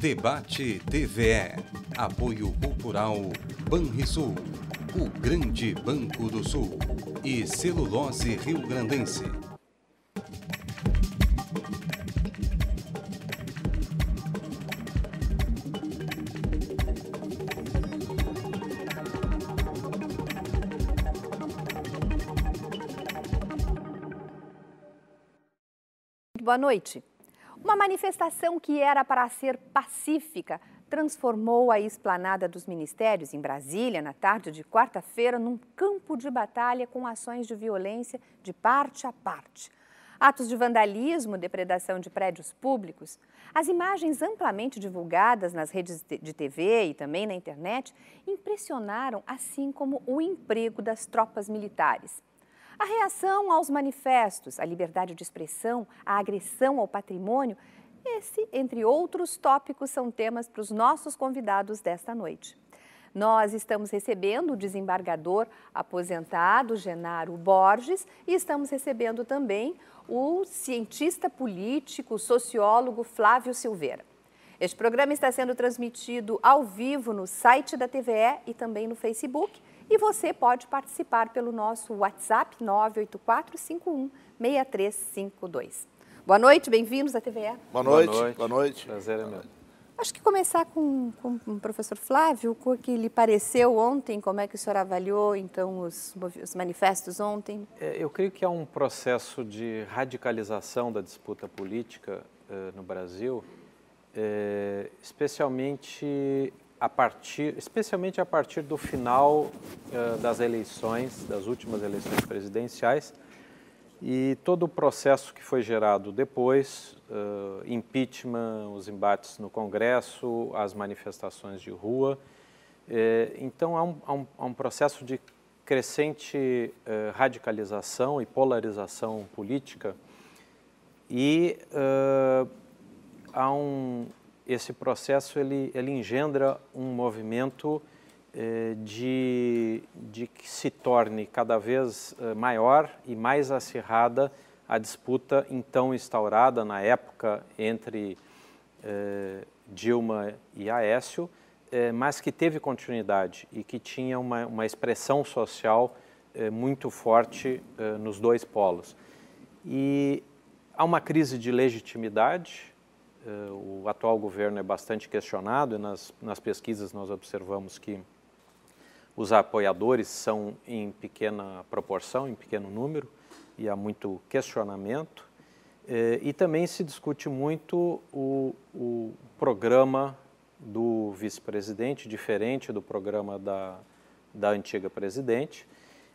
Debate TVE. Apoio Cultural Banrisul, o Grande Banco do Sul e Celulose Rio Grandense. Boa noite. Uma manifestação que era para ser pacífica transformou a esplanada dos ministérios em Brasília, na tarde de quarta-feira, num campo de batalha com ações de violência de parte a parte. Atos de vandalismo, depredação de prédios públicos. As imagens amplamente divulgadas nas redes de TV e também na internet impressionaram, assim como o emprego das tropas militares. A reação aos manifestos, a liberdade de expressão, a agressão ao patrimônio, esse, entre outros tópicos, são temas para os nossos convidados desta noite. Nós estamos recebendo o desembargador aposentado Genaro Borges e estamos recebendo também o cientista político, sociólogo Flávio Silveira. Este programa está sendo transmitido ao vivo no site da TVE e também no Facebook e você pode participar pelo nosso WhatsApp 984516352. Boa noite, bem-vindos à TVE. Boa noite. Boa noite. Boa noite. Prazer é meu. Acho que começar com, com o professor Flávio, o que lhe pareceu ontem, como é que o senhor avaliou então os, os manifestos ontem? É, eu creio que há um processo de radicalização da disputa política eh, no Brasil, eh, especialmente a partir, especialmente a partir do final uh, das eleições, das últimas eleições presidenciais, e todo o processo que foi gerado depois, uh, impeachment, os embates no Congresso, as manifestações de rua. Uh, então há um, há, um, há um, processo de crescente radicalização e polarização política e há um, esse processo ele, ele engendra um movimento eh, de, de que se torne cada vez eh, maior e mais acirrada a disputa então instaurada na época entre eh, Dilma e Aécio, eh, mas que teve continuidade e que tinha uma, uma expressão social eh, muito forte eh, nos dois polos. E há uma crise de legitimidade eh, o atual governo é bastante questionado e nas, nas pesquisas nós observamos que os apoiadores são em pequena proporção, em pequeno número, e há muito questionamento. Eh, e também se discute muito o, o programa do vice-presidente, diferente do programa da, da antiga presidente,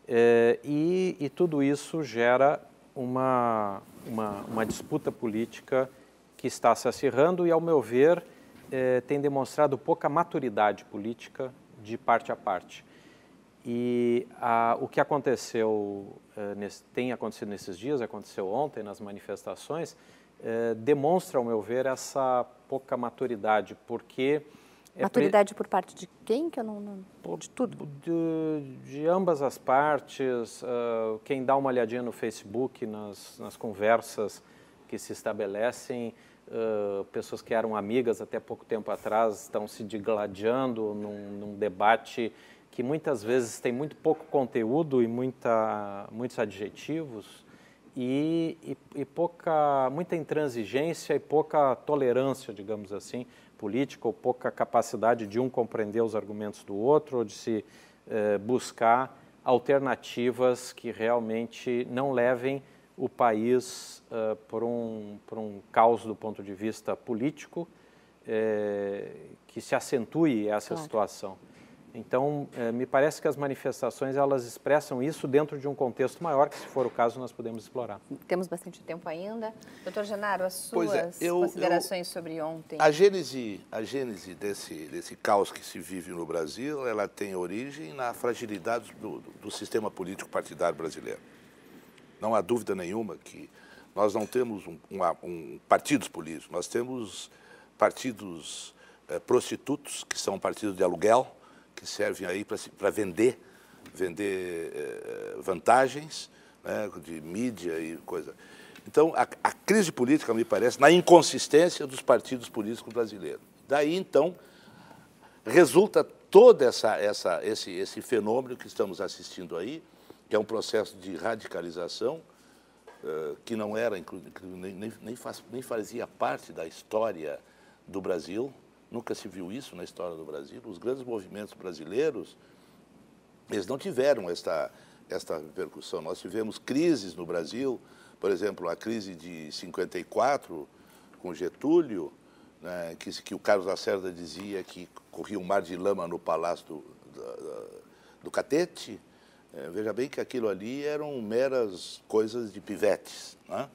eh, e, e tudo isso gera uma, uma, uma disputa política que está se acirrando e, ao meu ver, eh, tem demonstrado pouca maturidade política de parte a parte. E o que aconteceu, eh, nesse, tem acontecido nesses dias, aconteceu ontem nas manifestações, eh, demonstra, ao meu ver, essa pouca maturidade, porque... É maturidade por parte de quem? Que eu não, não... de tudo? De, de ambas as partes. Uh, quem dá uma olhadinha no Facebook, nas, nas conversas que se estabelecem, ah, pessoas que eram amigas até pouco tempo atrás estão se digladiando num, num, debate que muitas vezes tem muito pouco conteúdo e muita, muitos adjetivos e, e, e pouca, muita intransigência e pouca tolerância, digamos assim, política ou pouca capacidade de um compreender os argumentos do outro ou de se eh, buscar alternativas que realmente não levem o país uh, por, um, por um caos do ponto de vista político eh, que se acentue essa claro. situação. Então, eh, me parece que as manifestações elas expressam isso dentro de um contexto maior que, se for o caso, nós podemos explorar. Temos bastante tempo ainda. Doutor Genaro, as é, suas é, eu, considerações eu, sobre ontem. A gênese, a gênese desse, desse caos que se vive no Brasil, ela tem origem na fragilidade do, do sistema político partidário brasileiro. Não há dúvida nenhuma que nós não temos um, um, um partidos políticos, nós temos partidos eh, prostitutos, que são partidos de aluguel, que servem aí para vender, vender eh, vantagens né, de mídia e coisa. Então, a, a, crise política, me parece, na inconsistência dos partidos políticos brasileiros. Daí, então, resulta todo essa, essa, esse, esse fenômeno que estamos assistindo aí, que é um processo de radicalização eh, que não era, nem, nem, fazia parte da história do Brasil, nunca se viu isso na história do Brasil. Os grandes movimentos brasileiros, eles não tiveram esta, esta repercussão. Nós tivemos crises no Brasil, por exemplo, a crise de 54 com Getúlio, né, que, que, o Carlos Lacerda dizia que corria um mar de lama no palácio do, do, do Catete, é, veja bem que aquilo ali eram meras coisas de pivetes. Né?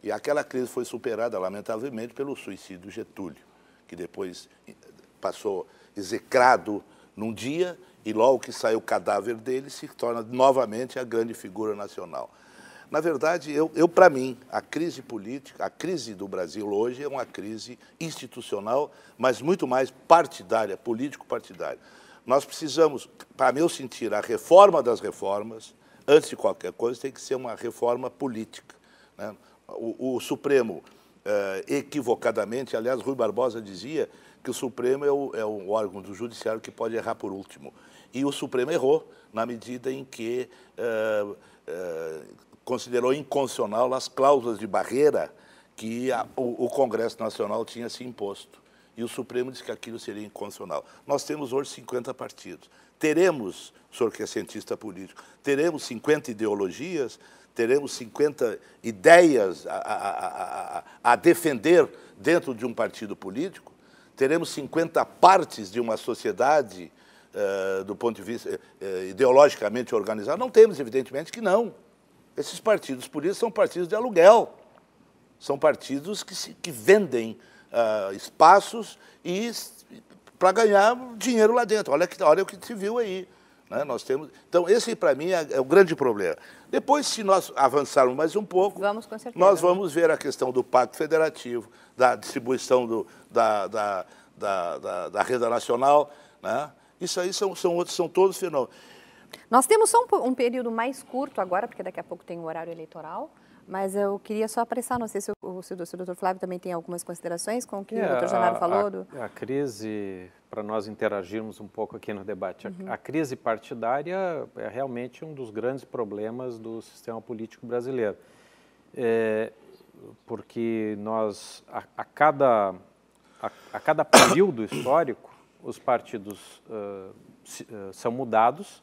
E aquela crise foi superada, lamentavelmente, pelo suicídio Getúlio, que depois eh, passou execrado num dia e logo que saiu o cadáver dele se torna novamente a grande figura nacional. Na verdade, eu, eu para mim, a crise política, a crise do Brasil hoje é uma crise institucional, mas muito mais partidária, político-partidária. Nós precisamos, para meu sentir, a reforma das reformas, antes de qualquer coisa, tem que ser uma reforma política. Né? O, o, Supremo, eh, equivocadamente, aliás, Rui Barbosa dizia que o Supremo é o, é o órgão do judiciário que pode errar por último. E o Supremo errou na medida em que eh, eh, considerou inconstitucional as cláusulas de barreira que a, o, o Congresso Nacional tinha se imposto. E o Supremo disse que aquilo seria inconstitucional. Nós temos hoje 50 partidos. Teremos, o senhor que é cientista político, teremos 50 ideologias, teremos 50 ideias a, a, a, a defender dentro de um partido político, teremos 50 partes de uma sociedade uh, do ponto de vista uh, ideologicamente organizada? Não temos, evidentemente que não. Esses partidos políticos são partidos de aluguel, são partidos que, se, que vendem uh, espaços e para ganhar dinheiro lá dentro. Olha, que, olha o que se viu aí. Né? Nós temos, então, esse para mim é, é, o grande problema. Depois, se nós avançarmos mais um pouco, vamos, certeza, nós vamos ver a questão do Pacto Federativo, da distribuição do, da, da, da, da, da renda nacional. Né? Isso aí são, são, outros, são todos fenômenos. Nós temos só um, um período mais curto agora, porque daqui a pouco tem o horário eleitoral. Mas eu queria só apressar, não sei se o, se o, se o doutor Flávio também tem algumas considerações com o que é, o doutor Janaro falou. A, do... a crise, para nós interagirmos um pouco aqui no debate, uhum. a, a, crise partidária é realmente um dos grandes problemas do sistema político brasileiro. É, porque nós, a, a cada, a, cada período histórico, os partidos uh, se, uh, são mudados,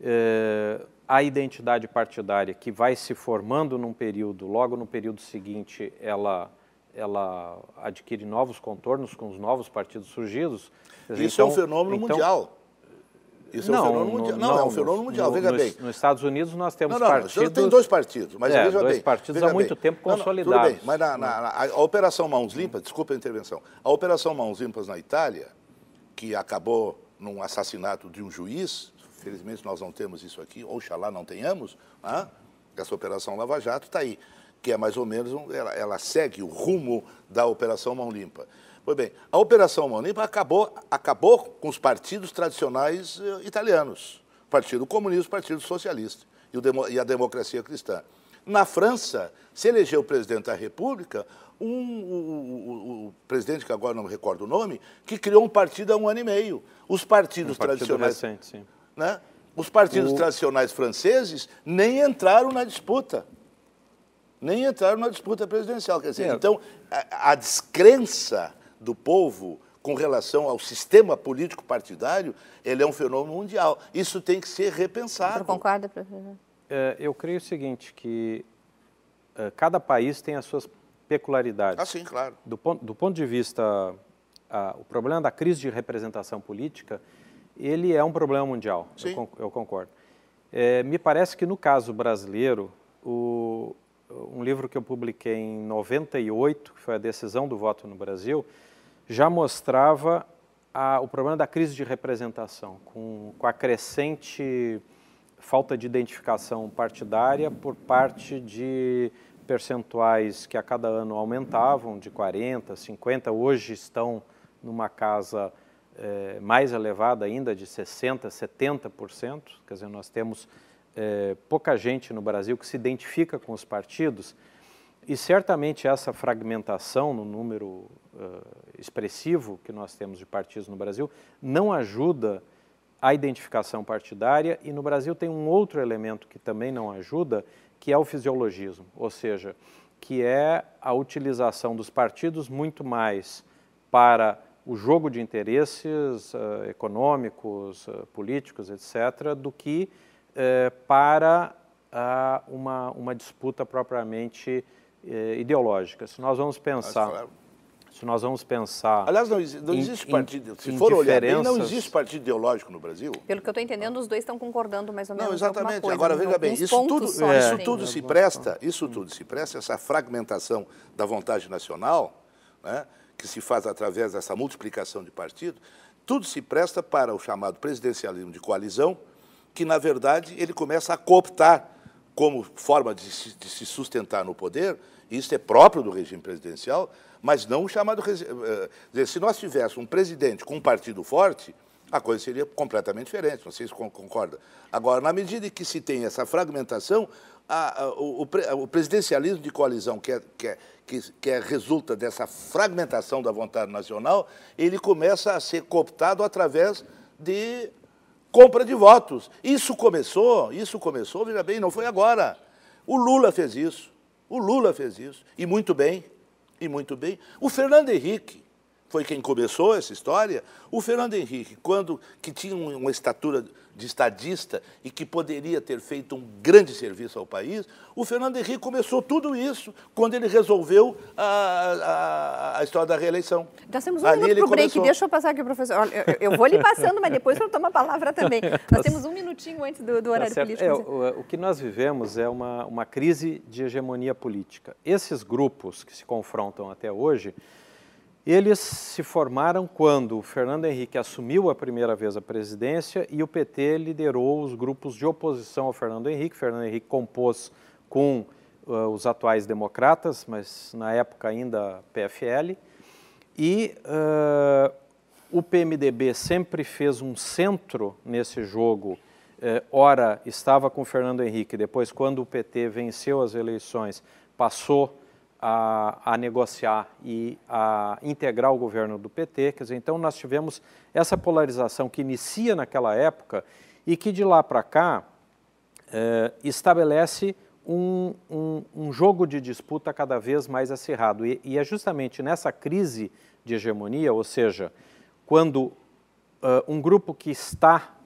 uh, a identidade partidária que vai se formando num período, logo no período seguinte, ela ela adquire novos contornos com os novos partidos surgidos. Isso então, é um então, fenômeno então, mundial. Isso é não, é um fenômeno mundial. Não, não, é um fenômeno mundial, no, veja no, bem. Nos Estados Unidos nós temos não, não, partidos... Não, tem dois partidos, mas é, veja dois bem, partidos veja há muito tempo consolidados. Não, tudo bem, mas na, na, na, a Operação Mãos Limpas, hum. desculpa a intervenção, a Operação Mãos Limpas na Itália, que acabou num assassinato de um juiz, Felizmente nós não temos isso aqui, oxalá não tenhamos, né? essa Operação Lava Jato está aí, que é mais ou menos, um, ela, ela, segue o rumo da Operação Mão Limpa. Pois bem, a Operação Mão Limpa acabou, acabou com os partidos tradicionais uh, italianos, Partido Comunista, Partido Socialista e, demo, e a Democracia Cristã. Na França, se elegeu presidente da República um, o, o, o, presidente, que agora não me recordo o nome, que criou um partido há um ano e meio. Os partidos um partido tradicionais. Recente, sim. Né? Os partidos o... tradicionais franceses nem entraram na disputa. Nem entraram na disputa presidencial. Quer dizer, é. então, a, a descrença do povo com relação ao sistema político partidário, ele é um fenômeno mundial. Isso tem que ser repensado. Você concorda, professor? É, eu creio o seguinte, que é, cada país tem as suas peculiaridades. Ah, sim, claro. Do ponto, do ponto de vista, a, o problema da crise de representação política ele é um problema mundial, eu, eu, concordo. É, me parece que no caso brasileiro, o, um livro que eu publiquei em 98, que foi a decisão do voto no Brasil, já mostrava a, o problema da crise de representação, com, com a crescente falta de identificação partidária por parte de percentuais que a cada ano aumentavam de 40, 50, hoje estão numa casa é, mais elevada ainda, de 60%, 70%, quer dizer, nós temos é, pouca gente no Brasil que se identifica com os partidos, e certamente essa fragmentação no número uh, expressivo que nós temos de partidos no Brasil não ajuda a identificação partidária, e no Brasil tem um outro elemento que também não ajuda, que é o fisiologismo, ou seja, que é a utilização dos partidos muito mais para o jogo de interesses uh, econômicos, uh, políticos, etc., do que uh, para uma, uma disputa propriamente ideológica. Se nós vamos pensar. Se nós vamos pensar. Aliás, não, não existe em, partido. Se for olhar não existe partido ideológico no Brasil. Pelo que eu estou entendendo, os dois estão concordando mais ou menos. Não, exatamente. Coisa, Agora, né? veja bem, isso tudo, só, é, né? isso tudo se presta, isso tudo se presta, essa fragmentação da vontade nacional, né? que se faz através dessa multiplicação de partidos, tudo se presta para o chamado presidencialismo de coalizão, que, na verdade, ele começa a cooptar como forma de se, de se sustentar no poder, e isso é próprio do regime presidencial, mas não o chamado. Eh, eh, se nós tivéssemos um presidente com um partido forte, a coisa seria completamente diferente, vocês concordam? Agora, na medida em que se tem essa fragmentação, a, a, o, o, presidencialismo de coalizão, que, é, que, é, que, que é, resulta dessa fragmentação da vontade nacional, ele começa a ser cooptado através de compra de votos. Isso começou, isso começou, veja bem, não foi agora. O Lula fez isso, o Lula fez isso, e muito bem, e muito bem. O Fernando Henrique, foi quem começou essa história, o Fernando Henrique, quando que tinha uma estatura de estadista e que poderia ter feito um grande serviço ao país, o Fernando Henrique começou tudo isso quando ele resolveu a, a, a história da reeleição. Nós temos um Ali minuto para o break, começou. deixa eu passar aqui, professor. Olha, eu, eu, vou lhe passando, mas depois eu tomo a palavra também. Nós tá temos um minutinho antes do, do tá horário tá político. É, é, o, o, que nós vivemos é uma, uma crise de hegemonia política. Esses grupos que se confrontam até hoje eles se formaram quando o Fernando Henrique assumiu a primeira vez a presidência e o PT liderou os grupos de oposição ao Fernando Henrique. Fernando Henrique compôs com uh, os atuais democratas, mas na época ainda PFL. E uh, o PMDB sempre fez um centro nesse jogo. Uh, ora, estava com o Fernando Henrique, depois, quando o PT venceu as eleições, passou a, a, negociar e a integrar o governo do PT. Quer dizer, então nós tivemos essa polarização que inicia naquela época e que de lá para cá eh, estabelece um, um, um, jogo de disputa cada vez mais acirrado. E, e, é justamente nessa crise de hegemonia, ou seja, quando eh, um grupo que está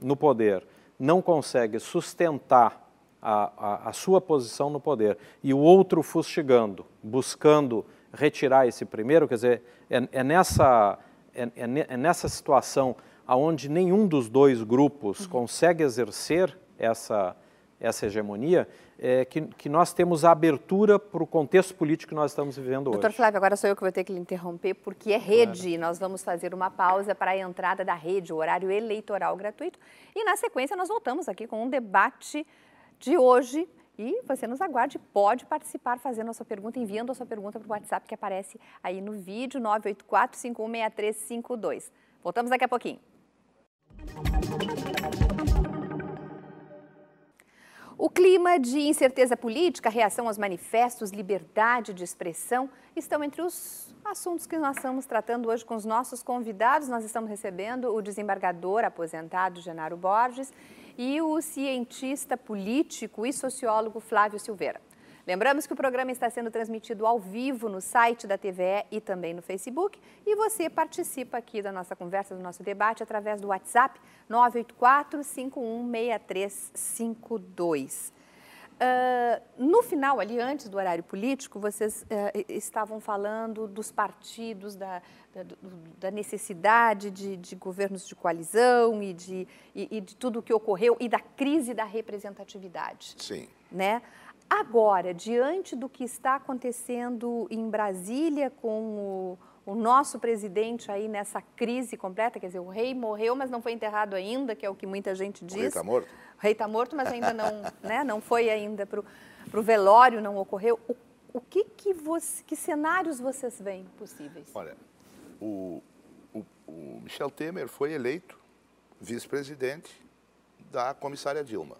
no poder não consegue sustentar a, a, a sua posição no poder e o outro fustigando, buscando retirar esse primeiro, quer dizer, é, é nessa, é, é, é, nessa situação aonde nenhum dos dois grupos uhum. consegue exercer essa, essa hegemonia, é, que, que, nós temos a abertura para o contexto político que nós estamos vivendo Doutor hoje. Doutor Flávio, agora sou eu que vou ter que lhe interromper, porque é rede. Claro. Nós vamos fazer uma pausa para a entrada da rede, o horário eleitoral gratuito. E, na sequência, nós voltamos aqui com um debate de hoje. E você nos aguarde, pode participar fazendo a sua pergunta, enviando a sua pergunta para o WhatsApp que aparece aí no vídeo, 984516352. Voltamos daqui a pouquinho. O clima de incerteza política, reação aos manifestos, liberdade de expressão estão entre os assuntos que nós estamos tratando hoje com os nossos convidados. Nós estamos recebendo o desembargador aposentado Genaro Borges e o cientista político e sociólogo Flávio Silveira. Lembramos que o programa está sendo transmitido ao vivo no site da TVE e também no Facebook. E você participa aqui da nossa conversa, do nosso debate, através do WhatsApp 984 516352. Uh, no final, ali antes do horário político, vocês uh, estavam falando dos partidos, da, da, da necessidade de, de, governos de coalizão e de, e, e de tudo o que ocorreu e da crise da representatividade. Sim. Né? Agora, diante do que está acontecendo em Brasília com o, o nosso presidente aí nessa crise completa, quer dizer, o rei morreu, mas não foi enterrado ainda, que é o que muita gente diz. O rei está morto? O rei está morto, mas ainda não, né, não foi ainda para o velório, não ocorreu. O, o que, que, você, que cenários vocês veem possíveis? Olha, o, o, o Michel Temer foi eleito vice-presidente da comissária Dilma.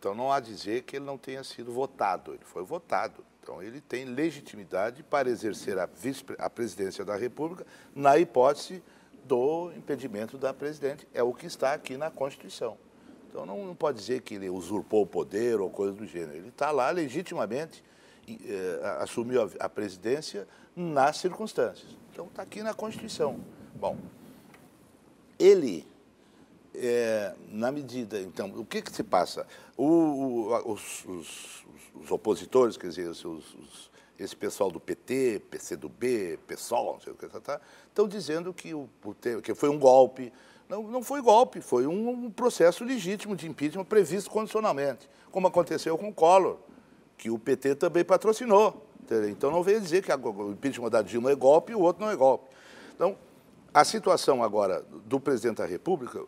Então não há dizer que ele não tenha sido votado, ele foi votado. Então, ele tem legitimidade para exercer a, a presidência da República na hipótese do impedimento da presidente. É o que está aqui na Constituição. Então, não, não pode dizer que ele usurpou o poder ou coisa do gênero. Ele está lá legitimamente, e, eh, assumiu a, a presidência nas circunstâncias. Então, está aqui na Constituição. Bom, ele é, na medida, então, o que, que se passa? O, o, os, os, os, opositores, quer dizer, os, esse pessoal do PT, PCdoB, PSOL, não sei o que, tá, tá, estão dizendo que, o, que foi um golpe. Não, não foi golpe, foi um, um processo legítimo de impeachment previsto condicionalmente, como aconteceu com o Collor, que o PT também patrocinou. Então não veio dizer que o impeachment da Dilma é golpe e o outro não é golpe. Então, a situação agora do presidente da República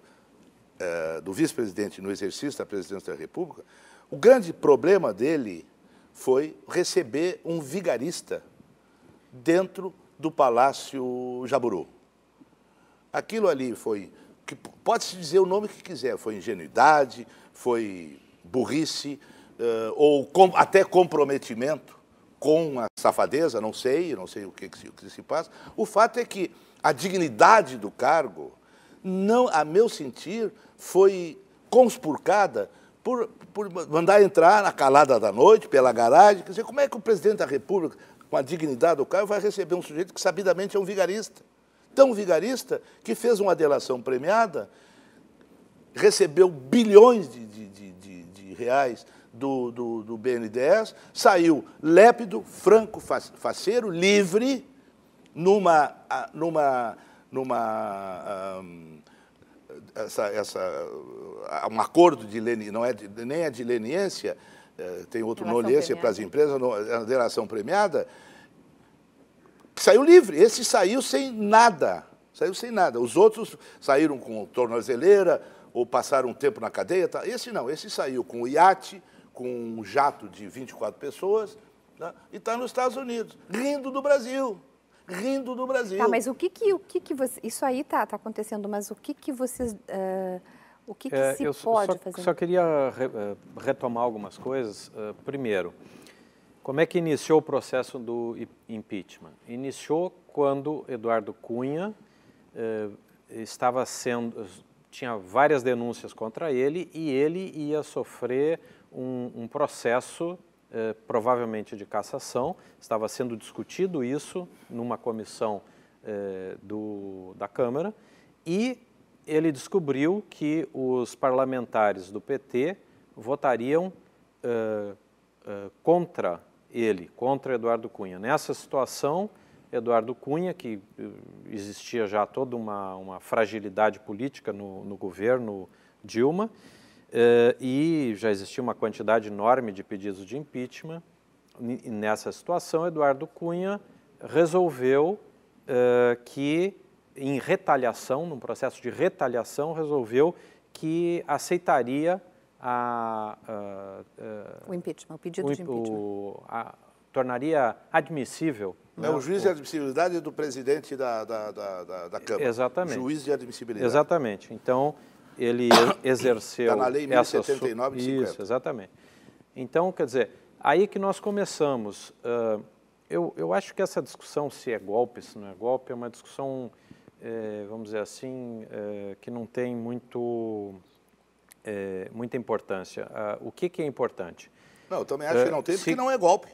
eh, do vice-presidente no exercício da presidência da República, o grande problema dele foi receber um vigarista dentro do Palácio Jaburu. Aquilo ali foi, que pode-se dizer o nome que quiser, foi ingenuidade, foi burrice, eh, ou até comprometimento com a safadeza, não sei, não sei o que se passa. O fato é que a dignidade do cargo não, a meu sentir, foi conspurcada por, por mandar entrar na calada da noite, pela garagem. Quer dizer, como é que o presidente da República, com a dignidade do cargo, vai receber um sujeito que sabidamente é um vigarista? Tão vigarista que fez uma delação premiada, recebeu bilhões de, de, de, de, de reais do, do, do BNDES, saiu lépido, franco, faceiro, livre, numa, numa numa um, ah, essa, essa, ah, um acordo de leni, não é de, nem é de leniência, eh, tem outro relação leniência para as empresas, é a delação premiada, saiu livre. Esse saiu sem nada, saiu sem nada. Os outros saíram com tornozeleira ou passaram um tempo na cadeia. Tá? Esse não, esse saiu com o iate, com um jato de 24 pessoas né? e está nos Estados Unidos, rindo do Brasil rindo do Brasil. Tá, mas o que que, o que, que você... Isso aí tá, tá acontecendo, mas o que que vocês... Uh, o que, que é, se pode só, fazer? Só queria re, eh, retomar algumas coisas. Uh, primeiro, como é que iniciou o processo do impeachment? Iniciou quando Eduardo Cunha uh, estava sendo... Tinha várias denúncias contra ele e ele ia sofrer um, um processo eh, provavelmente de cassação. Estava sendo discutido isso numa comissão eh, do, da Câmara e ele descobriu que os parlamentares do PT votariam eh, contra ele, contra Eduardo Cunha. Nessa situação, Eduardo Cunha, que existia já toda uma, uma fragilidade política no, no governo Dilma, eh, e já existia uma quantidade enorme de pedidos de impeachment. Nessa situação, Eduardo Cunha resolveu eh, que, em retaliação, num processo de retaliação, resolveu que aceitaria a, eh, o impeachment, o pedido o, de impeachment. O, tornaria admissível. Não, É né? o juiz de admissibilidade do presidente da, da, da, da Câmara. Exatamente. Juiz de admissibilidade. Exatamente. Então, ele exerceu. Está na lei 1079 de 50. Isso, exatamente. Então, quer dizer, aí que nós começamos. Uh, eu, eu acho que essa discussão se é golpe, se não é golpe, é uma discussão, eh, vamos dizer assim, eh, que não tem muito, eh, muita importância. Uh, o que, que é importante? Não, eu também acho uh, que não tem, se, porque não é golpe.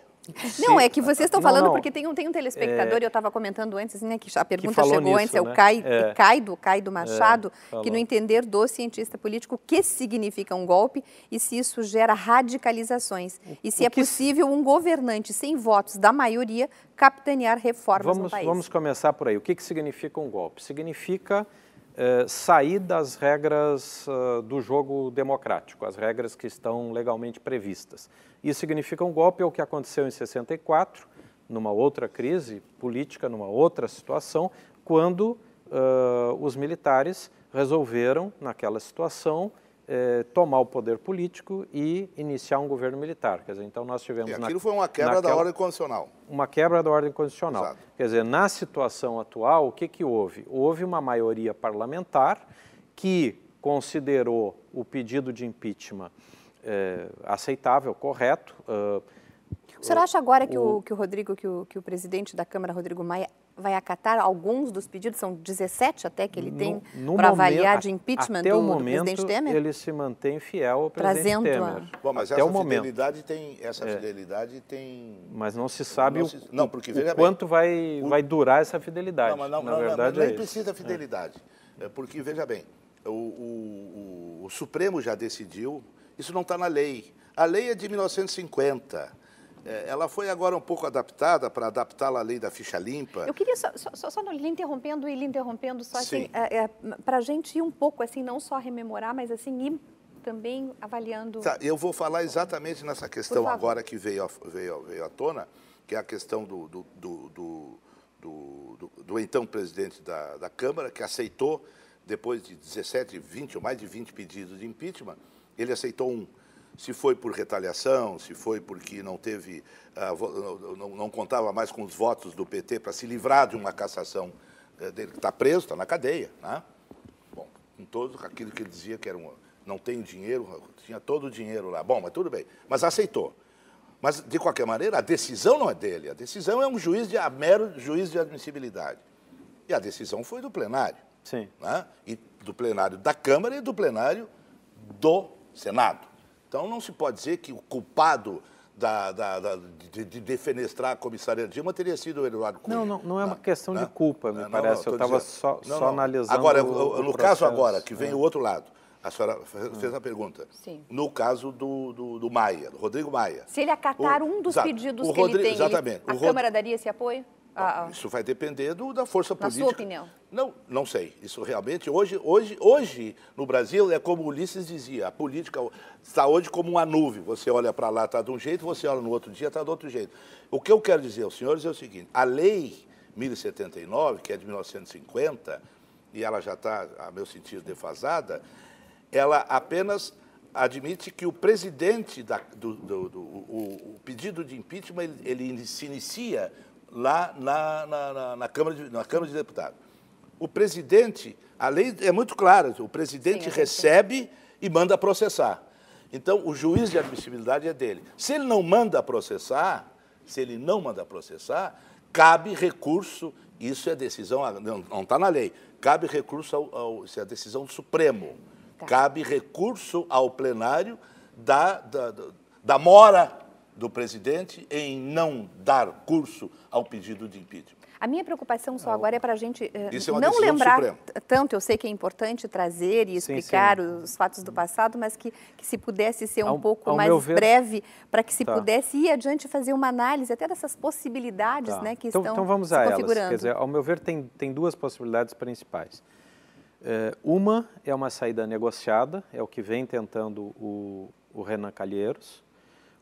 Não, é que vocês estão falando não, porque tem um, tem um telespectador, é... e eu estava comentando antes, assim, né, que a pergunta que chegou nisso, antes, né? é o né? Cai, é... Caido, Caido é, Machado, é, que no entender do cientista político, o que significa um golpe e se isso gera radicalizações. O, e se é que... possível um governante sem votos da maioria capitanear reformas vamos, no país. Vamos começar por aí. O que, que significa um golpe? Significa é, sair das regras ah, do jogo democrático, as regras que estão legalmente previstas. Isso significa um golpe ao é que aconteceu em 64, numa outra crise política, numa outra situação, quando ah, os militares resolveram, naquela situação, eh, tomar o poder político e iniciar um governo militar. Quer dizer, então nós tivemos... E é, aquilo na, foi uma quebra naquela, da ordem constitucional. Uma quebra da ordem constitucional. Exato. Quer dizer, na situação atual, o que, que houve? Houve uma maioria parlamentar que considerou o pedido de impeachment eh, aceitável, correto, eh, o senhor acha agora que o, que o Rodrigo, que o, que o presidente da Câmara, Rodrigo Maia, vai acatar alguns dos pedidos, são 17 até que ele tem para avaliar de impeachment até do, o momento, do presidente Temer? ele se mantém fiel ao presidente Trazendo Temer. A... Bom, mas até essa o fidelidade tem... Essa é. fidelidade tem... Mas não se sabe não o, se... Não, porque, o quanto bem, vai, o... vai durar essa fidelidade. Não, não, Na verdade nem é isso. precisa é. fidelidade, é. porque, veja bem, o, o Supremo já decidiu, isso não está na lei. A lei é de 1950, é, ela foi agora um pouco adaptada para adaptá-la à lei da ficha limpa. Eu queria só, só, só lhe interrompendo e lhe interrompendo só assim, é, é, para a gente ir um pouco assim, não só rememorar, mas assim ir também avaliando. Tá, eu vou falar exatamente nessa questão agora que veio, veio, veio à tona, que é a questão do, do, do, do, do então presidente da, da Câmara, que aceitou, depois de 17, 20 ou mais de 20 pedidos de impeachment, ele aceitou um se foi por retaliação, se foi porque não teve, ah, não, contava mais com os votos do PT para se livrar de uma cassação eh, dele, que está preso, está na cadeia. Né? Bom, com todo aquilo que ele dizia que era um, não tem dinheiro, tinha todo o dinheiro lá. Bom, mas tudo bem, mas aceitou. Mas, de qualquer maneira, a decisão não é dele, a decisão é um juiz de, mero juiz de admissibilidade. E a decisão foi do plenário. Sim. Né? E do plenário da Câmara e do plenário do Senado. Então não se pode dizer que o culpado da, da, da, de, de, defenestrar a comissária Dilma teria sido o Eduardo Cunha. Não, não, não é uma questão de culpa, me não, parece. Não, eu estava só, só analisando. Agora, o, o, no processo. caso agora, que vem é. o outro lado. A senhora fez hum. a pergunta. Sim. No caso do, do, do, Maia, do Rodrigo Maia. Se ele acatar o, um dos exato, pedidos que Rodrigo, ele tem, exatamente, ele, a Câmara daria esse apoio? Ah, ah. Isso vai depender do, da força política. Na sua opinião? Não, não sei. Isso realmente, hoje, hoje, hoje no Brasil, é como Ulisses dizia, a política está hoje como uma nuvem. Você olha para lá, está de um jeito, você olha no outro dia, está do outro jeito. O que eu quero dizer aos senhores é o seguinte, a lei 1079, que é de 1950, e ela já está, a meu sentido, defasada, ela apenas admite que o presidente, da, do, do, do o, o, pedido de impeachment, ele, ele se inicia lá na, na, na, na Câmara, de, na Câmara de Deputados. O presidente, a lei é muito clara, o presidente Sim, recebe e manda processar. Então, o juiz de admissibilidade é dele. Se ele não manda processar, se ele não manda processar, cabe recurso, isso é decisão, não está na lei, cabe recurso, ao, ao, isso é a decisão do Supremo, tá. cabe recurso ao plenário da, da, da, da mora do presidente em não dar curso ao pedido de impeachment. A minha preocupação só agora é para a gente uh, é não lembrar tanto, eu sei que é importante trazer e explicar sim, sim. os fatos do passado, mas que, que se pudesse ser um ao, pouco ao mais ver... breve, para que se tá. pudesse ir adiante fazer uma análise até dessas possibilidades tá. né, que então, estão então vamos se a configurando. Elas. Quer dizer, ao meu ver, tem, tem duas possibilidades principais. Eh, uma é uma saída negociada, é o que vem tentando o, o Renan Calheiros,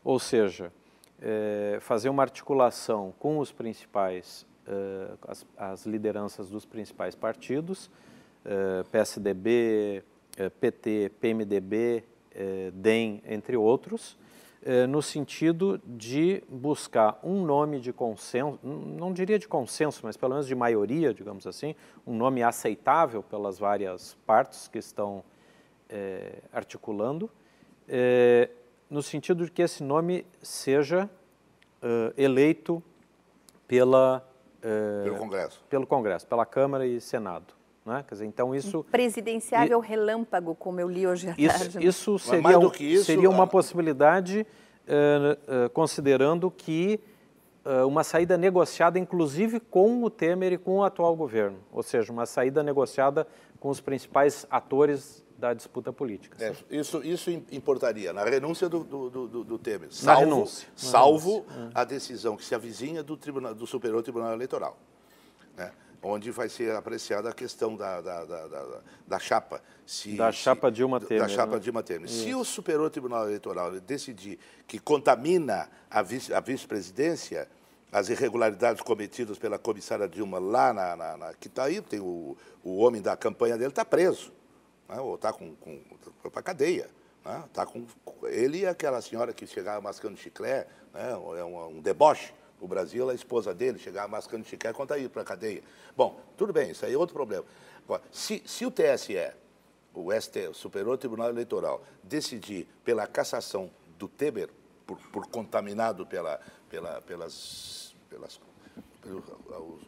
ou seja, é, fazer uma articulação com os principais, é, as, as, lideranças dos principais partidos, é, eh, PSDB, PT, PMDB, DEM, entre outros, no sentido de buscar um nome de consenso, não diria de consenso, mas pelo menos de maioria, digamos assim, um nome aceitável pelas várias partes que estão é, articulando, é, no sentido de que esse nome seja uh, eleito pela, uh, pelo, Congresso. pelo Congresso, pela Câmara e Senado. Né? Quer dizer, então isso... Presidenciável e, relâmpago, como eu li hoje à isso, tarde. Né? Isso seria, isso, seria uma possibilidade, uh, considerando que uma saída negociada, inclusive com o Temer e com o atual governo. Ou seja, uma saída negociada com os principais atores da disputa política. É, isso, isso importaria na renúncia do, do, do, do Temer, salvo, na renúncia. salvo na renúncia. a decisão que se avizinha do, tribunal, do Superior Tribunal Eleitoral, né? onde vai ser apreciada a questão da, da, da, da, da chapa. Se, da chapa se, Dilma Temer. Da chapa né? Dilma Temer. Isso. Se o Superior Tribunal Eleitoral decidir que contamina a, vice, a vice-presidência, as irregularidades cometidas pela comissária Dilma lá na... na, na que está aí, tem o, o homem da campanha dele está preso né? ou está com, com para cadeia. Né? Tá com, ele e aquela senhora que chegava mascando chiclete, né? é um, um deboche. O Brasil, a esposa dele, chegava mascando chiclete, tá conta aí para a cadeia. Bom, tudo bem, isso aí é outro problema. Agora, se, se o TSE, o ST, o Superior Tribunal Eleitoral, decidir pela cassação do Teber, por, por contaminado pela, pela, pelas, pelas pelos,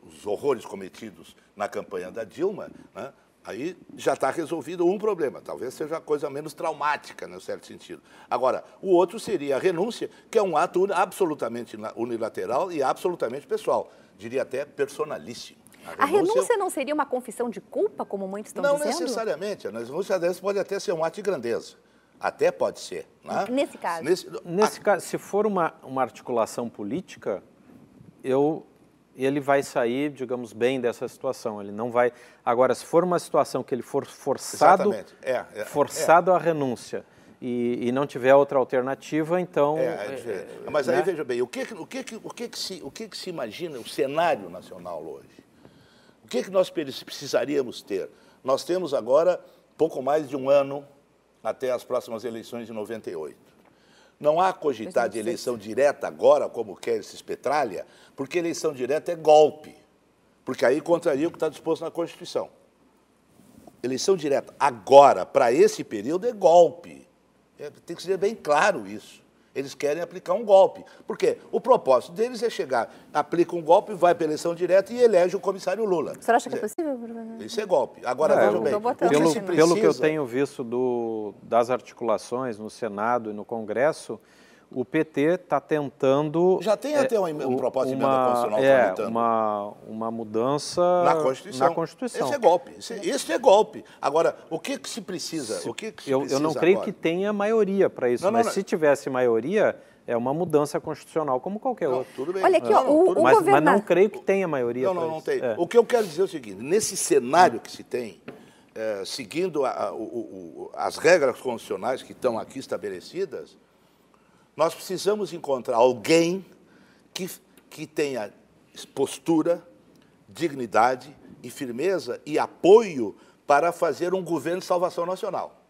os horrores cometidos na campanha da Dilma, né? Aí já está resolvido um problema, talvez seja a coisa menos traumática, no né, certo sentido. Agora, o outro seria a renúncia, que é um ato absolutamente unilateral e absolutamente pessoal, diria até personalíssimo. A renúncia... a renúncia, não seria uma confissão de culpa, como muitos estão não dizendo? Não necessariamente. A renúncia dessa pode até ser um ato de grandeza. Até pode ser. Né? Nesse caso? Nesse, Nesse a... caso, se for uma, uma articulação política, eu ele vai sair, digamos, bem dessa situação. Ele não vai. Agora, se for uma situação que ele for forçado, é, é, é, forçado à é. renúncia e, e, não tiver outra alternativa, então. É, é Mas aí né? veja bem, o que, o que, o que, que se, o que, que se imagina o cenário nacional hoje? O que que nós precisaríamos ter? Nós temos agora pouco mais de um ano até as próximas eleições de 98. Não há cogitar de eleição direta agora, como quer esse espetralha, porque eleição direta é golpe. Porque aí contraria o que está disposto na Constituição. Eleição direta agora, para esse período, é golpe. É, tem que ser bem claro isso. Eles querem aplicar um golpe. Por quê? O propósito deles é chegar, aplica um golpe, vai para eleição direta e elege o comissário Lula. Você acha que é possível? Isso é golpe. Agora, é, veja bem. Pelo, precisa... pelo que eu tenho visto do, das articulações no Senado e no Congresso, o PT está tentando. Já tem é, até uma, um propósito de emenda constitucional é, tá Uma, uma mudança na Constituição. na Constituição. Esse é golpe. Esse, esse é golpe. Agora, o que, que se precisa? Se, o que, que se eu, precisa eu não creio agora? que tenha maioria para isso, não, mas não, não. se tivesse maioria. É uma mudança constitucional como qualquer outra. Tudo bem. Olha aqui, ó, o, o mas, mas, não creio que tenha maioria. Não, não, não tem. É. O que eu quero dizer é o seguinte: nesse cenário que se tem, é, seguindo a, o, o, as regras constitucionais que estão aqui estabelecidas, nós precisamos encontrar alguém que, que tenha postura, dignidade e firmeza e apoio para fazer um governo de salvação nacional.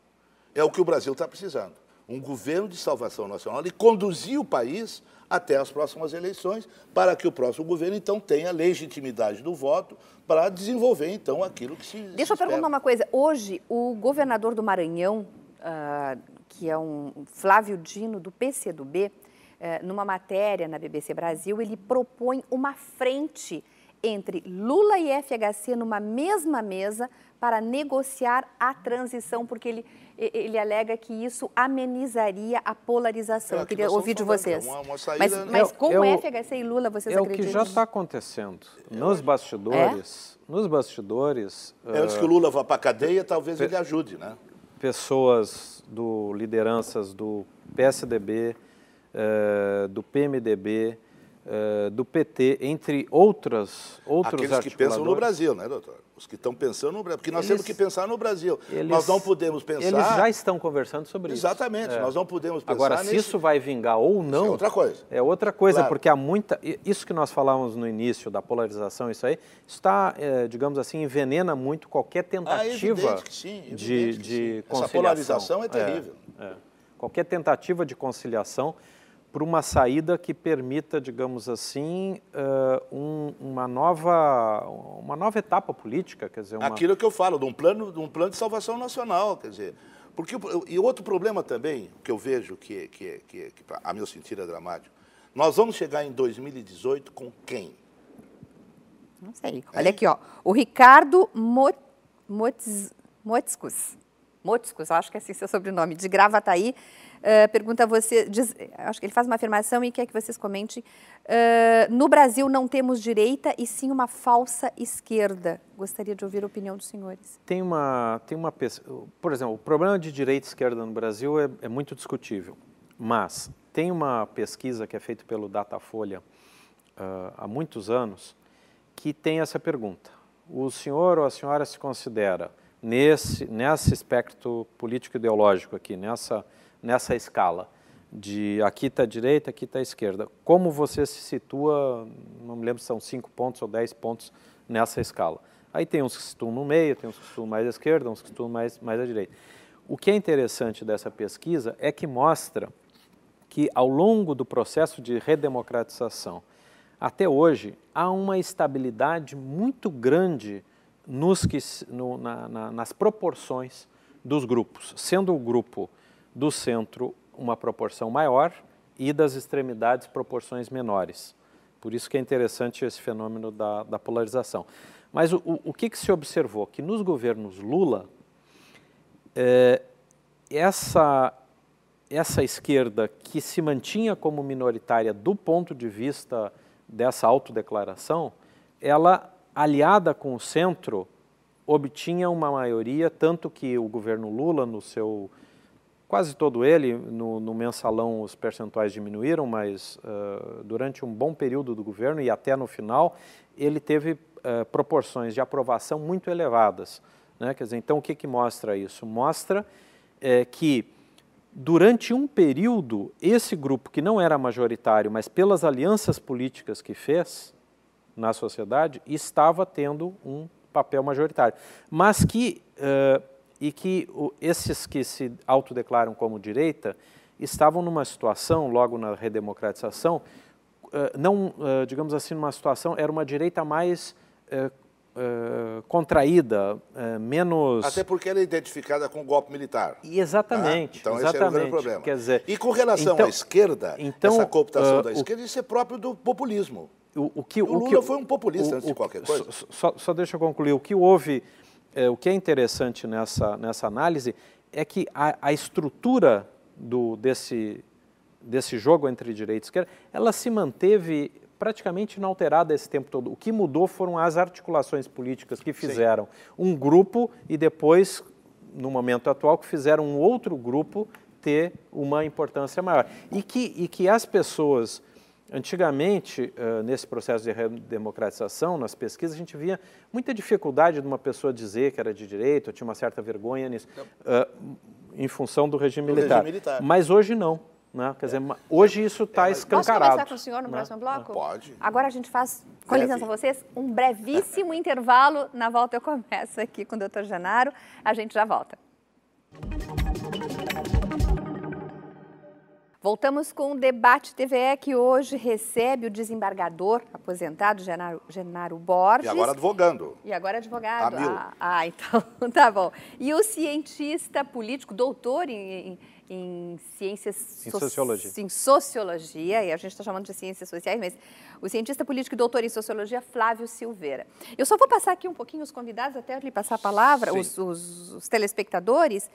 É o que o Brasil está precisando. Um governo de salvação nacional e conduzir o país até as próximas eleições, para que o próximo governo, então, tenha legitimidade do voto para desenvolver, então, aquilo que se. Deixa se eu espera. perguntar uma coisa. Hoje, o governador do Maranhão, uh, que é um Flávio Dino do PCdoB, eh, numa matéria na BBC Brasil, ele propõe uma frente entre Lula e FHC numa mesma mesa para negociar a transição, porque ele, ele alega que isso amenizaria a polarização. É, eu queria ouvir de é vocês. Uma, é uma saída, mas, né? mas com eu, FHC e Lula, vocês acreditam? É o que já está acontecendo. É, nos bastidores, é? nos bastidores... É, antes eh, que o Lula vá para a cadeia, talvez ele ajude, né? pessoas do lideranças do PSDB, eh, do PMDB, eh, do PT, entre outras outros Aqueles que pensam no Brasil, né, doutor? Os que estão pensando no Brasil, porque nós eles, temos que pensar no Brasil. Eles, nós não podemos pensar... Eles já estão conversando sobre isso. Exatamente, é. nós não podemos pensar Agora, nesse... se isso vai vingar ou não... Isso é outra coisa. É outra coisa, claro. porque há muita... Isso que nós falávamos no início, da polarização, isso aí, está, é, digamos assim, envenena muito qualquer ah, tentativa ah, que sim, de, que de sim. conciliação. Essa polarização é, é terrível. É. Qualquer tentativa de conciliação para uma saída que permita, digamos assim, uh, um, uma, nova, uma nova etapa política, quer dizer... Uma... Aquilo que eu falo, de um plano, de um plano de salvação nacional, quer dizer... Porque, e outro problema também, que eu vejo, que, que, que, que a meu sentir é dramático, nós vamos chegar em 2018 com quem? Não sei. Hein? Olha aqui, ó. o Ricardo Mot, Motis, acho que é assim seu sobrenome, de Gravataí, eh, pergunta a você, diz, eh, acho que ele faz uma afirmação e quer que vocês comentem. Uh, no Brasil não temos direita e sim uma falsa esquerda. Gostaria de ouvir a opinião dos senhores. Tem uma, tem uma por exemplo, o problema de direita e esquerda no Brasil é, é muito discutível, mas tem uma pesquisa que é feita pelo Datafolha uh, há muitos anos que tem essa pergunta: o senhor ou a senhora se considera nesse, nesse espectro político ideológico aqui, nessa nessa escala de aqui está a direita, aqui está a esquerda. Como você se situa, não me lembro se são cinco pontos ou dez pontos nessa escala. Aí tem uns que se situam no meio, tem uns que se situam mais à esquerda, uns que se situam mais, mais à direita. O que é interessante dessa pesquisa é que mostra que ao longo do processo de redemocratização, até hoje, há uma estabilidade muito grande nos que, no, na, na, nas proporções dos grupos, sendo o grupo do centro uma proporção maior e das extremidades proporções menores. Por isso que é interessante esse fenômeno da, da polarização. Mas o, o, o que, que, se observou? Que nos governos Lula, é, essa, essa esquerda que se mantinha como minoritária do ponto de vista dessa autodeclaração, ela, aliada com o centro, obtinha uma maioria, tanto que o governo Lula, no seu quase todo ele, no, no mensalão os percentuais diminuíram, mas uh, durante um bom período do governo e até no final, ele teve uh, proporções de aprovação muito elevadas. Né? Quer dizer, então o que, que mostra isso? Mostra é, que durante um período, esse grupo que não era majoritário, mas pelas alianças políticas que fez na sociedade, estava tendo um papel majoritário, mas que uh, e que o, esses que se autodeclaram como direita estavam numa situação, logo na redemocratização, eh, não, eh, digamos assim, numa situação, era uma direita mais eh, contraída, menos... Até porque ela é identificada com o golpe militar. Né? Exatamente. Ah, então exatamente, esse era o grande problema. Quer dizer, e com relação então, à esquerda, então, essa cooptação uh, da esquerda, o, isso é próprio do populismo. O, o, que, o, o Lula que, foi um populista antes de qualquer coisa. Só, só, deixa eu concluir. O que houve é, o que é interessante nessa, nessa análise é que a, a estrutura do, desse, desse jogo entre direita e esquerda, ela se manteve praticamente inalterada esse tempo todo. O que mudou foram as articulações políticas que fizeram Sim. um grupo e depois, no momento atual, que fizeram um outro grupo ter uma importância maior. E que, e que as pessoas Antigamente, eh, nesse processo de democratização, nas pesquisas, a gente via muita dificuldade de uma pessoa dizer que era de direito tinha uma certa vergonha nisso, eh, em função do regime, do militar. regime militar. Mas hoje não. Né? Quer dizer, é. hoje isso está é, tá escancarado. Posso conversar com o senhor no né? próximo bloco? Ah, pode. Agora a gente faz, com Breve. licença a vocês, um brevíssimo intervalo. Na volta eu começo aqui com o doutor Janaro. A gente já volta. Voltamos com o debate TVE que hoje recebe o desembargador aposentado Genaro, Genaro Borges. E agora advogando. E agora advogado. Ah, ah, então tá bom. E o cientista político, doutor em, em, em ciências... Em so sociologia. Em sociologia, e a gente está chamando de ciências sociais, mas o cientista político e doutor em sociologia Flávio Silveira. Eu só vou passar aqui um pouquinho os convidados, até lhe passar a palavra, os, os, os telespectadores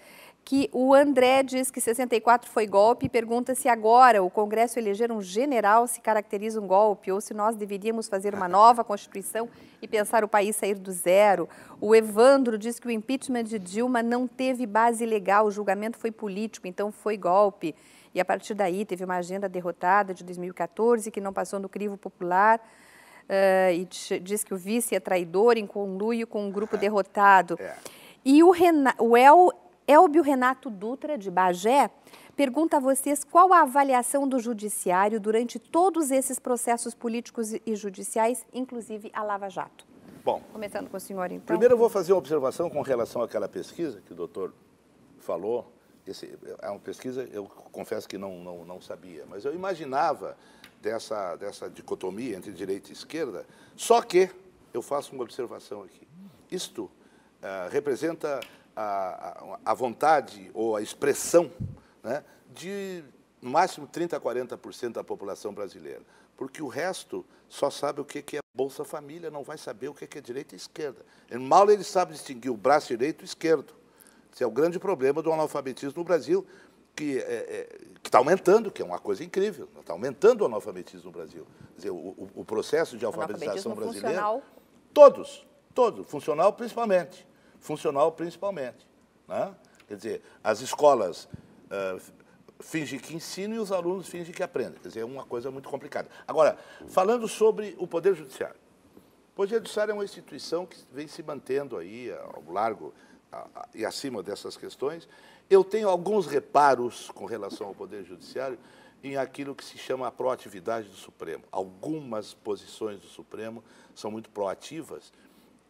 que o André diz que 64 foi golpe e pergunta se agora o Congresso eleger um general se caracteriza um golpe ou se nós deveríamos fazer uma nova Constituição e pensar o país sair do zero. O Evandro diz que o impeachment de Dilma não teve base legal, o julgamento foi político, então foi golpe. E a partir daí teve uma agenda derrotada de 2014 que não passou no crivo popular. Uh, e diz que o vice é traidor em conluio com um grupo derrotado. É. E o, Ren o El Elbio Renato Dutra, de Bagé, pergunta a vocês qual a avaliação do judiciário durante todos esses processos políticos e judiciais, inclusive a Lava Jato. Bom, começando com o senhor então. Primeiro eu vou fazer uma observação com relação àquela pesquisa que o doutor falou. Esse, é uma pesquisa, eu confesso que não, não, não sabia, mas eu imaginava dessa, dessa dicotomia entre direita e esquerda, só que eu faço uma observação aqui. Isto uh, representa a, a, vontade ou a expressão né, de, no máximo, 30% a 40% da população brasileira. Porque o resto só sabe o que é Bolsa Família, não vai saber o que é direita e esquerda. É mal ele sabe distinguir o braço direito e o esquerdo. Esse é o grande problema do analfabetismo no Brasil, que é, é está aumentando, que é uma coisa incrível. Está aumentando o analfabetismo no Brasil. Dizer, o, o, o, processo de alfabetização brasileira. Funcional. Todos, todos, funcional principalmente funcional principalmente. Né? Quer dizer, as escolas uh, fingem que ensinam e os alunos fingem que aprendem. Quer dizer, é uma coisa muito complicada. Agora, falando sobre o Poder Judiciário. O Poder Judiciário é uma instituição que vem se mantendo aí ao largo a, a, e acima dessas questões. Eu tenho alguns reparos com relação ao Poder Judiciário em aquilo que se chama a proatividade do Supremo. Algumas posições do Supremo são muito proativas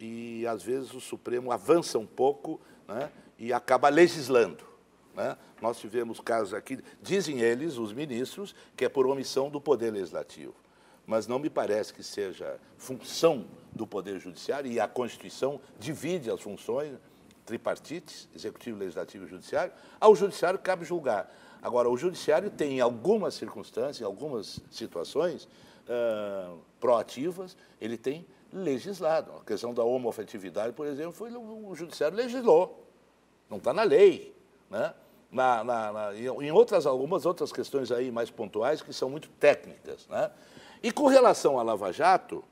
e às vezes o Supremo avança um pouco né, e acaba legislando. Né? Nós tivemos casos aqui, dizem eles, os ministros, que é por omissão do Poder Legislativo. Mas não me parece que seja função do Poder Judiciário, e a Constituição divide as funções tripartites, Executivo, Legislativo e Judiciário. Ao Judiciário cabe julgar. Agora, o Judiciário tem, em algumas circunstâncias, em algumas situações uh, proativas, ele tem legislado. A questão da homofetividade, por exemplo, foi o judiciário legislou. Não está na lei. Né? Na, na, na, em outras, algumas outras questões aí mais pontuais que são muito técnicas. Né? E com relação à Lava Jato,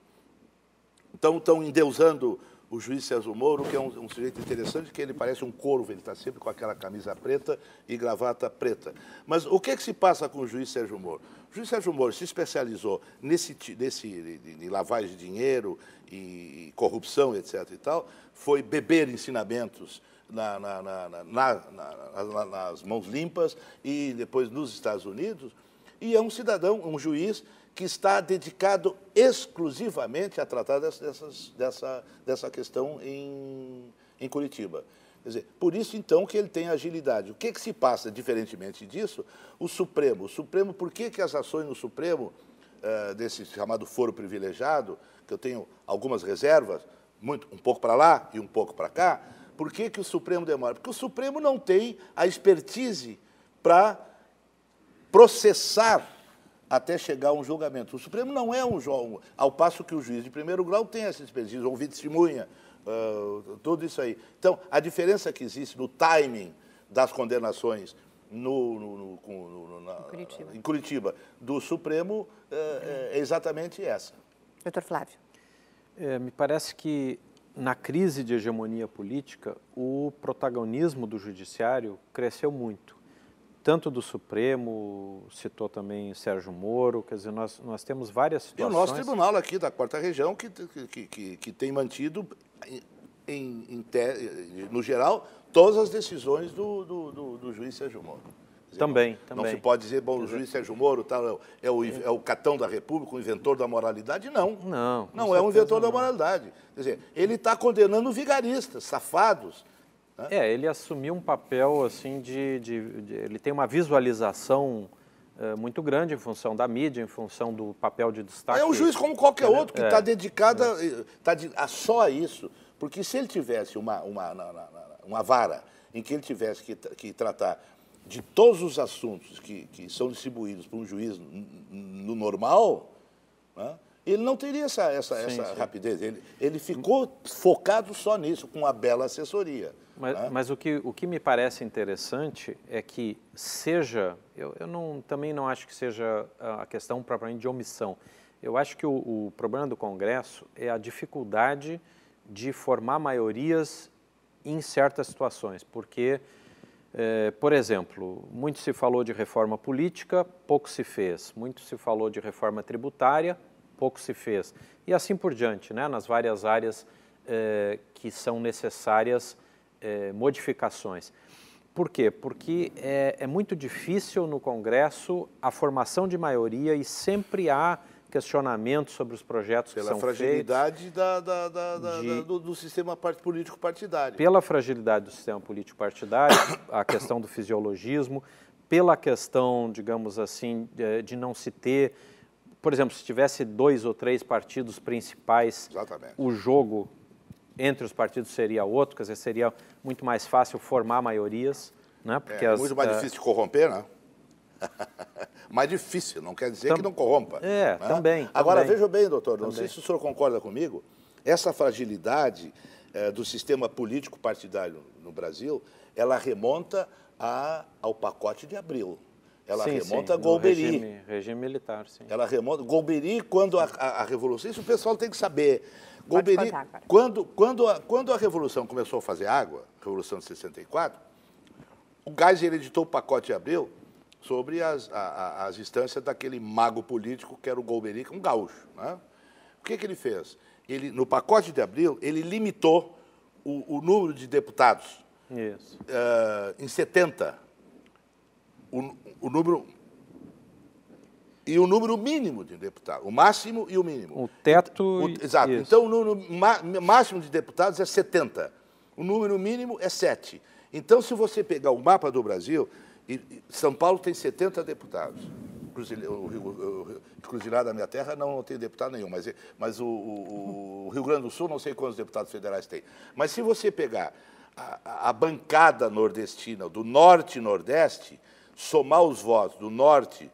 estão endeusando o juiz César Moro, que é um, um sujeito interessante, que ele parece um corvo, ele está sempre com aquela camisa preta e gravata preta. Mas o que é que se passa com o juiz Sérgio Moro? O juiz Sérgio Moro se especializou nesse, nesse de, de lavagem de dinheiro e corrupção, etc. e tal, foi beber ensinamentos na, na, na, nas mãos limpas e depois nos Estados Unidos, e é um cidadão, um juiz que está dedicado exclusivamente a tratar dessa, dessa questão em, em Curitiba. Quer dizer, por isso, então, que ele tem agilidade. O que, que se passa, diferentemente disso, o Supremo? O Supremo, por que, que as ações no Supremo, eh, desse chamado foro privilegiado, que eu tenho algumas reservas, muito, um pouco para lá e um pouco para cá, por que, que o Supremo demora? Porque o Supremo não tem a expertise para processar até chegar a um julgamento. O Supremo não é um jogo, ao passo que o juiz de primeiro grau tem essa expertise, ouvir testemunha, uh, tudo isso aí. Então, a diferença que existe no timing das condenações no, no, no, na, Curitiba. em Curitiba do Supremo uh, é exatamente essa. Doutor Flávio. É, me parece que na crise de hegemonia política, o protagonismo do judiciário cresceu muito tanto do Supremo, citou também Sérgio Moro, quer dizer, nós, nós temos várias situações... E o nosso tribunal aqui da Quarta Região que, que, que, que tem mantido, em, em no geral, todas as decisões do, do, do, do juiz Sérgio Moro. Dizer, também, não, também. Não se pode dizer, bom, o juiz Sérgio Moro tá, é, o, é, é o catão da República, o inventor da moralidade. Não. Não. Não é o inventor não. da moralidade. Quer dizer, ele está condenando vigaristas, safados, é, ele assumiu um papel assim de, de, de ele tem uma visualização é, muito grande em função da mídia, em função do papel de destaque. É um juiz como qualquer outro que está é, dedicado é. Tá de, a só a isso, porque se ele tivesse uma, uma, uma vara em que ele tivesse que, que tratar de todos os assuntos que, que são distribuídos para um juiz no normal, né, ele não teria essa, essa, sim, essa sim. rapidez. Ele, ele ficou focado só nisso, com uma bela assessoria. Mas, né? mas o, que, o que me parece interessante é que seja, eu, eu não, também não acho que seja a questão propriamente de omissão. Eu acho que o, o problema do Congresso é a dificuldade de formar maiorias em certas situações, porque, eh, por exemplo, muito se falou de reforma política, pouco se fez. Muito se falou de reforma tributária, pouco se fez. E assim por diante, né, nas várias áreas eh, que são necessárias eh, modificações. Por quê? Porque é, é muito difícil no Congresso a formação de maioria e sempre há questionamentos sobre os projetos pela que são fragilidade feitos. Da, da, da, de, do, do, sistema político partidário. Pela fragilidade do sistema político partidário, a questão do fisiologismo, pela questão, digamos assim, de, de não se ter por exemplo, se tivesse dois ou três partidos principais, Exatamente. o jogo entre os partidos seria outro, quer dizer, seria muito mais fácil formar maiorias, né? Porque é, as, muito mais uh... difícil de corromper, né? mais difícil, não quer dizer que não corrompa. É, né? também. Agora, também. veja bem, doutor, não também. sei se o senhor concorda comigo, essa fragilidade eh, do sistema político partidário no Brasil, ela remonta a, ao pacote de abril. Ela sim, remonta sim, a Golbery. Regime, regime, militar, sim. Ela remonta. Golbery, quando a, a, a Revolução. Isso o pessoal tem que saber. Golbery, quando, quando, a, quando a Revolução começou a fazer água, Revolução de 64, o Geiser editou o pacote de abril sobre as, a, as instâncias daquele mago político que era o Golbery, é um gaúcho. Né? O que, que ele fez? Ele, no pacote de abril, ele limitou o, o número de deputados Isso. Uh, em 70 o, o número e o número mínimo de deputados, o máximo e o mínimo. O teto. O, exato. Isso. Então, o número ma, máximo de deputados é 70, o número mínimo é 7. Então, se você pegar o mapa do Brasil, São Paulo tem 70 deputados. Cruzilhada, a minha terra, não, não tem deputado nenhum, mas, mas o, o, o, Rio Grande do Sul, não sei quantos deputados federais tem. Mas se você pegar a, a bancada nordestina, do norte-nordeste, somar os votos do Norte,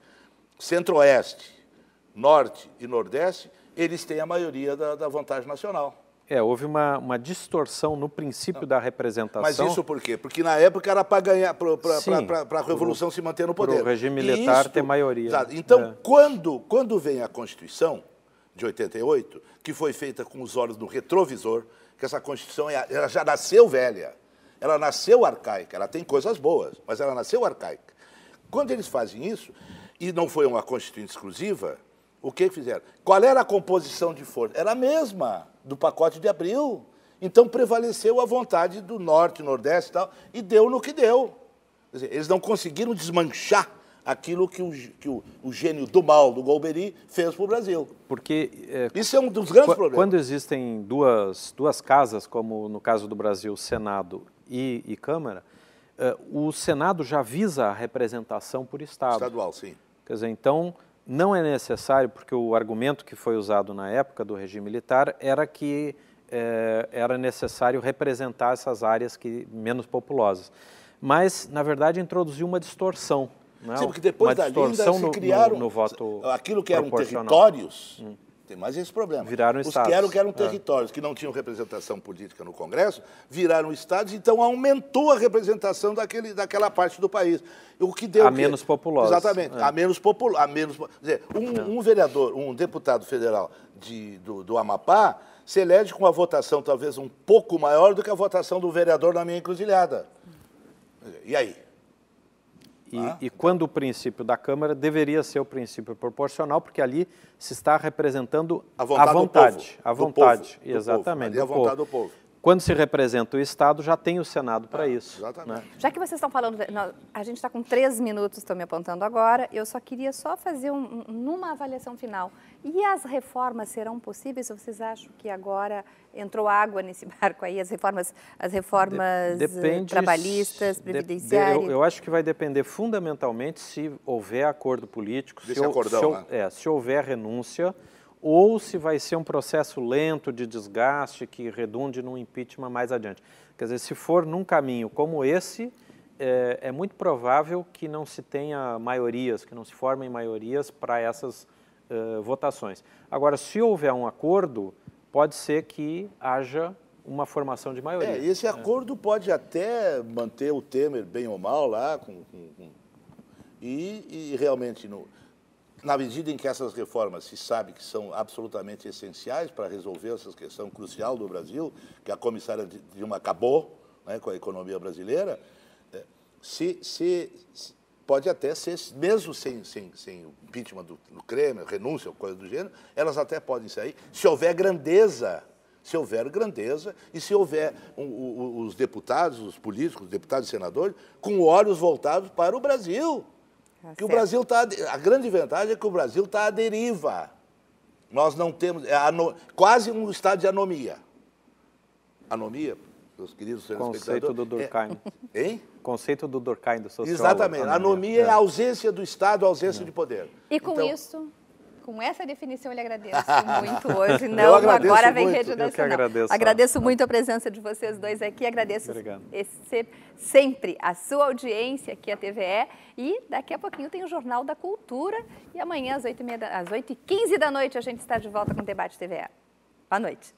Centro-Oeste, Norte e Nordeste, eles têm a maioria da, da vantagem nacional. É, houve uma, uma distorção no princípio Não. da representação. Mas isso por quê? Porque na época era para ganhar, para a Revolução pro, se manter no poder. Para o regime militar isto, ter maioria. Então, é. quando, quando vem a Constituição de 88, que foi feita com os olhos no retrovisor, que essa Constituição é ela já nasceu velha, ela nasceu arcaica, ela tem coisas boas, mas ela nasceu arcaica. Quando eles fazem isso, e não foi uma constituinte exclusiva, o que fizeram? Qual era a composição de força? Era a mesma do pacote de abril. Então prevaleceu a vontade do norte, nordeste e tal, e deu no que deu. Dizer, eles não conseguiram desmanchar aquilo que o, que o, o gênio do mal do Golbery fez para o Brasil. Porque é, isso é um dos grandes problemas. Quando existem duas, duas casas, como no caso do Brasil, Senado e, e Câmara, eh, o Senado já visa a representação por Estado. Estadual, sim. Quer dizer, então, não é necessário, porque o argumento que foi usado na época do regime militar era que eh, era necessário representar essas áreas que, menos populosas. Mas, na verdade, introduziu uma distorção. Né? Sim, porque depois uma da distorção se criaram no, no, no voto aquilo que eram territórios hum. Tem mais esse problema. Viraram Os estados. que eram, que eram é. territórios, é. que não tinham representação política no Congresso, viraram estados, então aumentou a representação daquele, daquela parte do país. O que deu a que... menos populosa. Exatamente, é. a menos populosa. menos, quer dizer, um, é. um, vereador, um deputado federal de, do, do Amapá se elege com uma votação talvez um pouco maior do que a votação do vereador na minha encruzilhada. E aí? E, ah, e, quando o princípio da Câmara deveria ser o princípio proporcional, porque ali se está representando a vontade, a vontade, povo, a vontade, do povo, exatamente. Ali é a vontade do povo. Quando se representa o Estado, já tem o Senado para ah, isso. Né? Exatamente. Né? Já que vocês estão falando, a gente está com três minutos, estão me apontando agora, eu só queria só fazer um, avaliação final. E as reformas serão possíveis? Vocês acham que agora entrou água nesse barco aí, as reformas, as reformas eh, Depende, trabalhistas, previdenciárias? De, eu, eu, acho que vai depender fundamentalmente se houver acordo político, se, acordão, se, né? é, se houver renúncia, ou se vai ser um processo lento de desgaste que redunde num impeachment mais adiante. Quer dizer, se for num caminho como esse, é, é muito provável que não se tenha maiorias, que não se formem maiorias para essas uh, votações. Agora, se houver um acordo, pode ser que haja uma formação de maioria. É, esse acordo é. pode até manter o Temer bem ou mal lá, com, com, com... E, e realmente no na medida em que essas reformas se sabe que são absolutamente essenciais para resolver essa questão crucial do Brasil, que a comissária Dilma acabou né, com a economia brasileira, eh, se, se, se pode até ser, mesmo sem, sem, sem impeachment do, do Kremlin, renúncia ou coisa do gênero, elas até podem sair, se houver grandeza, se houver grandeza e se houver um, um, os deputados, os políticos, os deputados e senadores, com olhos voltados para o Brasil. Tá que o Brasil está. A grande vantagem é que o Brasil está à deriva. Nós não temos. É ano, quase um estado de anomia. Anomia, meus queridos senhores Conceito do é Durkheim. É, hein? Conceito do Durkheim, do socialismo. Exatamente. Anomia, anomia é a ausência do Estado, a ausência não. de poder. E com então, isso? com essa definição eu lhe agradeço muito hoje. Não, agora vem muito. rede nacional. Eu que agradeço. Agradeço muito a presença de vocês dois aqui, agradeço esse, sempre a sua audiência aqui à TVE e daqui a pouquinho tem o Jornal da Cultura e amanhã às 8h15 da, da noite a gente está de volta com o Debate TVE. Boa noite.